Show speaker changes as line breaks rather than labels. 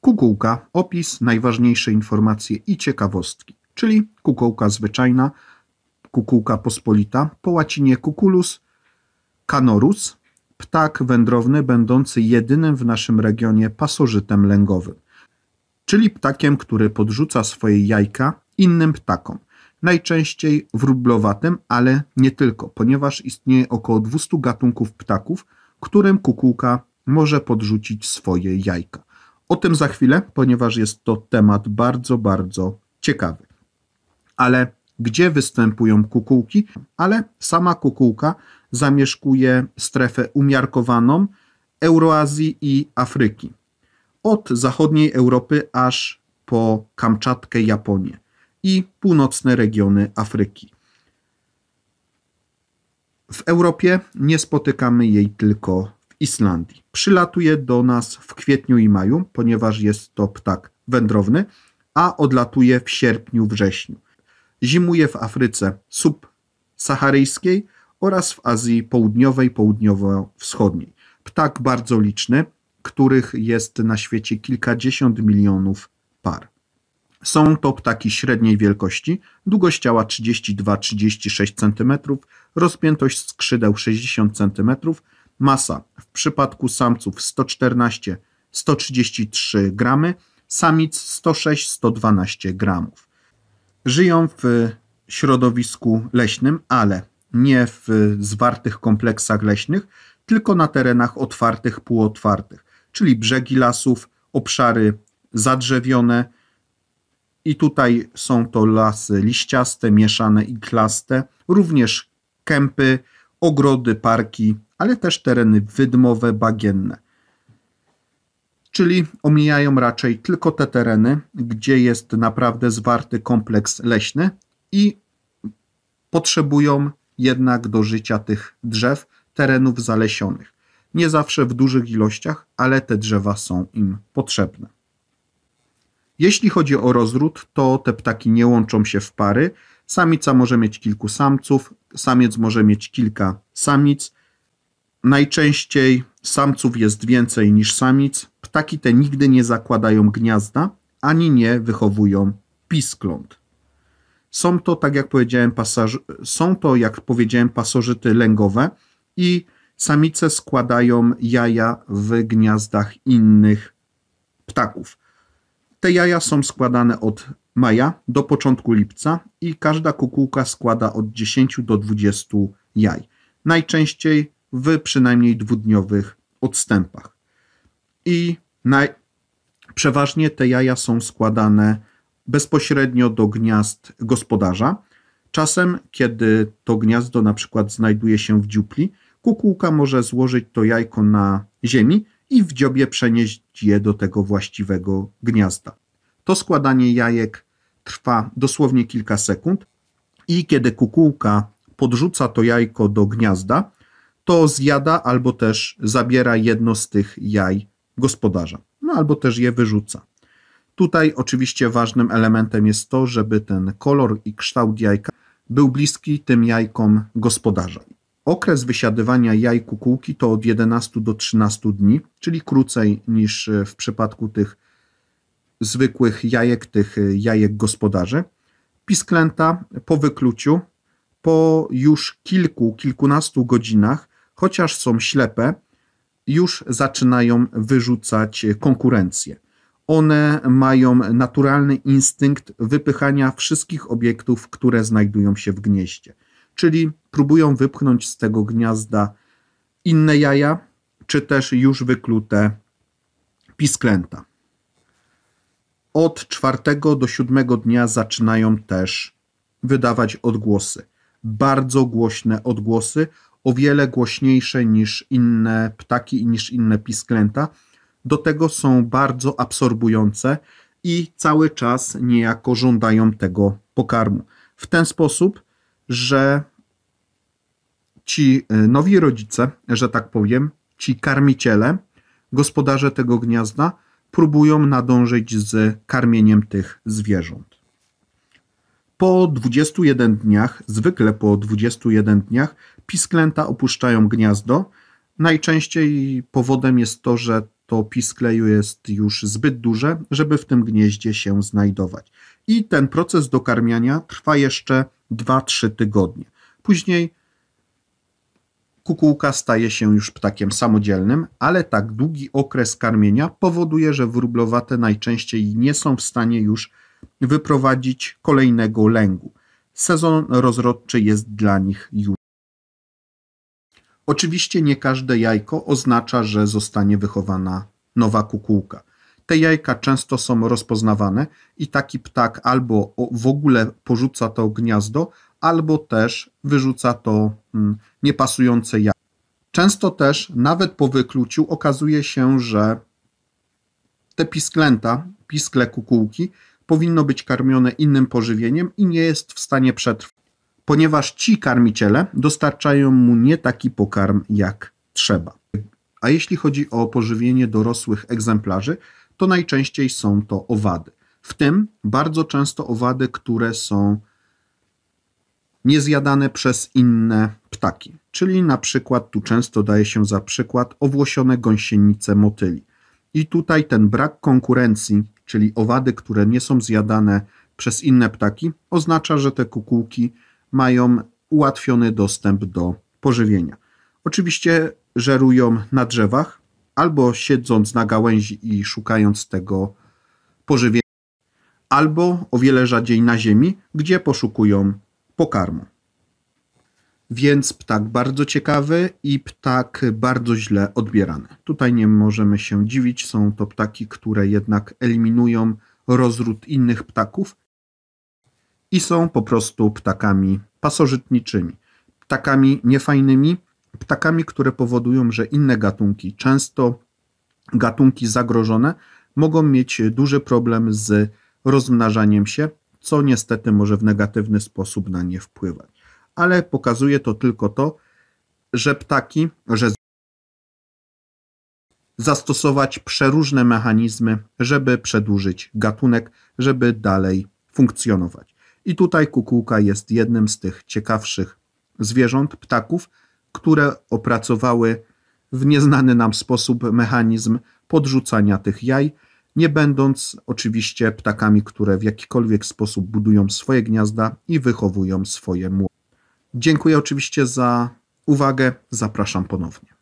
Kukułka, opis, najważniejsze informacje i ciekawostki, czyli kukułka zwyczajna, kukułka pospolita, po łacinie kukulus canorus, ptak wędrowny będący jedynym w naszym regionie pasożytem lęgowym, czyli ptakiem, który podrzuca swoje jajka innym ptakom, najczęściej wróblowatym, ale nie tylko, ponieważ istnieje około 200 gatunków ptaków, którym kukułka może podrzucić swoje jajka. O tym za chwilę, ponieważ jest to temat bardzo, bardzo ciekawy. Ale gdzie występują kukułki? Ale sama kukułka zamieszkuje strefę umiarkowaną Euroazji i Afryki. Od zachodniej Europy aż po Kamczatkę, Japonię i północne regiony Afryki. W Europie nie spotykamy jej tylko Islandii. Przylatuje do nas w kwietniu i maju, ponieważ jest to ptak wędrowny, a odlatuje w sierpniu, wrześniu. Zimuje w Afryce subsaharyjskiej oraz w Azji Południowej, Południowo-Wschodniej. Ptak bardzo liczny, których jest na świecie kilkadziesiąt milionów par. Są to ptaki średniej wielkości, długość ciała 32-36 cm, rozpiętość skrzydeł 60 cm, Masa w przypadku samców 114 133 gramy, samic 106-112 gramów. Żyją w środowisku leśnym, ale nie w zwartych kompleksach leśnych, tylko na terenach otwartych, półotwartych, czyli brzegi lasów, obszary zadrzewione i tutaj są to lasy liściaste, mieszane i klaste, również kępy, ogrody, parki ale też tereny wydmowe, bagienne. Czyli omijają raczej tylko te tereny, gdzie jest naprawdę zwarty kompleks leśny i potrzebują jednak do życia tych drzew, terenów zalesionych. Nie zawsze w dużych ilościach, ale te drzewa są im potrzebne. Jeśli chodzi o rozród, to te ptaki nie łączą się w pary. Samica może mieć kilku samców, samiec może mieć kilka samic. Najczęściej samców jest więcej niż samic. Ptaki te nigdy nie zakładają gniazda ani nie wychowują piskląt. Są to, tak jak powiedziałem, są to, jak powiedziałem, pasożyty lęgowe i samice składają jaja w gniazdach innych ptaków. Te jaja są składane od maja do początku lipca i każda kukułka składa od 10 do 20 jaj. Najczęściej w przynajmniej dwudniowych odstępach. I naj... przeważnie te jaja są składane bezpośrednio do gniazd gospodarza. Czasem, kiedy to gniazdo na przykład znajduje się w dziupli, kukułka może złożyć to jajko na ziemi i w dziobie przenieść je do tego właściwego gniazda. To składanie jajek trwa dosłownie kilka sekund i kiedy kukułka podrzuca to jajko do gniazda, to zjada albo też zabiera jedno z tych jaj gospodarza, no albo też je wyrzuca. Tutaj oczywiście ważnym elementem jest to, żeby ten kolor i kształt jajka był bliski tym jajkom gospodarza. Okres wysiadywania jaj kukułki to od 11 do 13 dni, czyli krócej niż w przypadku tych zwykłych jajek, tych jajek gospodarzy. Pisklęta po wykluciu, po już kilku, kilkunastu godzinach chociaż są ślepe, już zaczynają wyrzucać konkurencję. One mają naturalny instynkt wypychania wszystkich obiektów, które znajdują się w gnieździe, czyli próbują wypchnąć z tego gniazda inne jaja, czy też już wyklute pisklęta. Od czwartego do siódmego dnia zaczynają też wydawać odgłosy. Bardzo głośne odgłosy, o wiele głośniejsze niż inne ptaki i niż inne pisklęta. Do tego są bardzo absorbujące i cały czas niejako żądają tego pokarmu. W ten sposób, że ci e, nowi rodzice, że tak powiem, ci karmiciele, gospodarze tego gniazda próbują nadążyć z karmieniem tych zwierząt. Po 21 dniach, zwykle po 21 dniach, pisklęta opuszczają gniazdo. Najczęściej powodem jest to, że to piskleju jest już zbyt duże, żeby w tym gnieździe się znajdować. I ten proces dokarmiania trwa jeszcze 2-3 tygodnie. Później kukułka staje się już ptakiem samodzielnym, ale tak długi okres karmienia powoduje, że wróblowate najczęściej nie są w stanie już wyprowadzić kolejnego lęgu. Sezon rozrodczy jest dla nich już. Oczywiście nie każde jajko oznacza, że zostanie wychowana nowa kukułka. Te jajka często są rozpoznawane i taki ptak albo w ogóle porzuca to gniazdo, albo też wyrzuca to mm, niepasujące jajko. Często też, nawet po wykluciu, okazuje się, że te pisklęta, piskle kukułki, powinno być karmione innym pożywieniem i nie jest w stanie przetrwać, ponieważ ci karmiciele dostarczają mu nie taki pokarm jak trzeba. A jeśli chodzi o pożywienie dorosłych egzemplarzy, to najczęściej są to owady. W tym bardzo często owady, które są niezjadane przez inne ptaki. Czyli na przykład, tu często daje się za przykład owłosione gąsienice motyli. I tutaj ten brak konkurencji, czyli owady, które nie są zjadane przez inne ptaki, oznacza, że te kukułki mają ułatwiony dostęp do pożywienia. Oczywiście żerują na drzewach albo siedząc na gałęzi i szukając tego pożywienia, albo o wiele rzadziej na ziemi, gdzie poszukują pokarmu. Więc ptak bardzo ciekawy i ptak bardzo źle odbierany. Tutaj nie możemy się dziwić, są to ptaki, które jednak eliminują rozród innych ptaków i są po prostu ptakami pasożytniczymi, ptakami niefajnymi, ptakami, które powodują, że inne gatunki, często gatunki zagrożone, mogą mieć duży problem z rozmnażaniem się, co niestety może w negatywny sposób na nie wpływać ale pokazuje to tylko to, że ptaki, że zastosować przeróżne mechanizmy, żeby przedłużyć gatunek, żeby dalej funkcjonować. I tutaj kukułka jest jednym z tych ciekawszych zwierząt, ptaków, które opracowały w nieznany nam sposób mechanizm podrzucania tych jaj, nie będąc oczywiście ptakami, które w jakikolwiek sposób budują swoje gniazda i wychowują swoje młode. Dziękuję oczywiście za uwagę. Zapraszam ponownie.